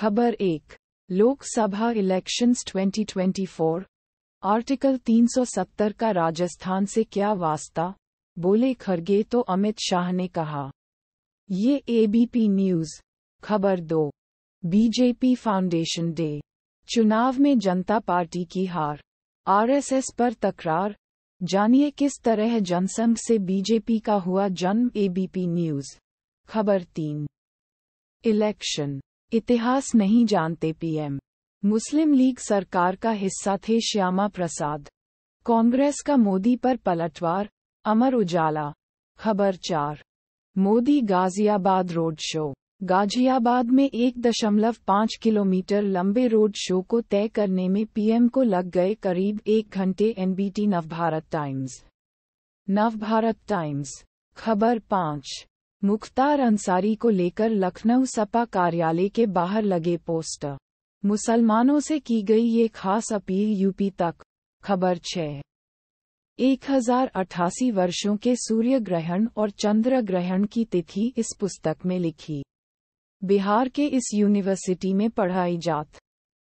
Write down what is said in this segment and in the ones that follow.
खबर एक Lok Sabha elections 2024 article 370 का राजस्थान से क्या वास्ता बोले खरगे तो अमित शाह ने कहा ये एबीपी न्यूज खबर दो बीजेपी फाउंडेशन डे चुनाव में जनता पार्टी की हार आरएसएस पर तकरार जानिए किस तरह जनसंघ से बीजेपी का हुआ जन्म एबीपी न्यूज खबर तीन इलेक्शन इतिहास नहीं जानते पीएम मुस्लिम लीग सरकार का हिस्सा थे श्यामा प्रसाद कांग्रेस का मोदी पर पलटवार अमर उजाला खबर चार मोदी गाजियाबाद रोड शो गाजियाबाद में एक दशमलव पाँच किलोमीटर लंबे रोड शो को तय करने में पीएम को लग गए करीब एक घंटे NBT Navbharat Times Navbharat Times खबर पाँच मुख्तार अंसारी को लेकर लखनऊ सपा कार्यालय के बाहर लगे पोस्टर मुसलमानों से की गई ये खास अपील यूपी तक खबर छ एक हजार अठासी वर्षों के सूर्य ग्रहण और चंद्र ग्रहण की तिथि इस पुस्तक में लिखी बिहार के इस यूनिवर्सिटी में पढ़ाई जात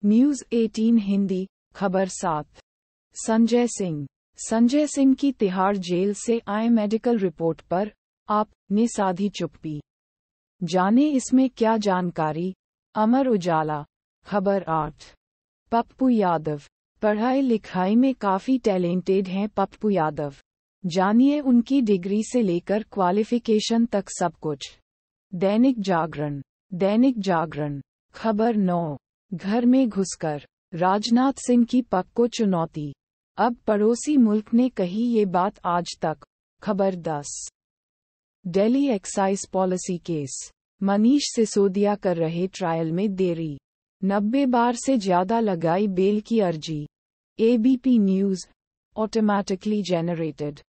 न्यूज 18 हिंदी खबर सात संजय सिंह संजय सिंह की तिहाड़ जेल से आए मेडिकल रिपोर्ट पर आप ने साधी चुप पी जाने इसमें क्या जानकारी अमर उजाला खबर आठ पप्पू यादव पढ़ाई लिखाई में काफी टैलेंटेड हैं पप्पू यादव जानिए उनकी डिग्री से लेकर क्वालिफिकेशन तक सब कुछ दैनिक जागरण दैनिक जागरण खबर नौ घर में घुसकर राजनाथ सिंह की पक को चुनौती अब पड़ोसी मुल्क ने कही ये बात आज तक खबर दस Delhi excise policy case Manish Sisodia कर रहे ट्रायल में देरी नब्बे बार से ज्यादा लगाई बेल की अर्जी एबीपी न्यूज ऑटोमैटिकली जेनरेटेड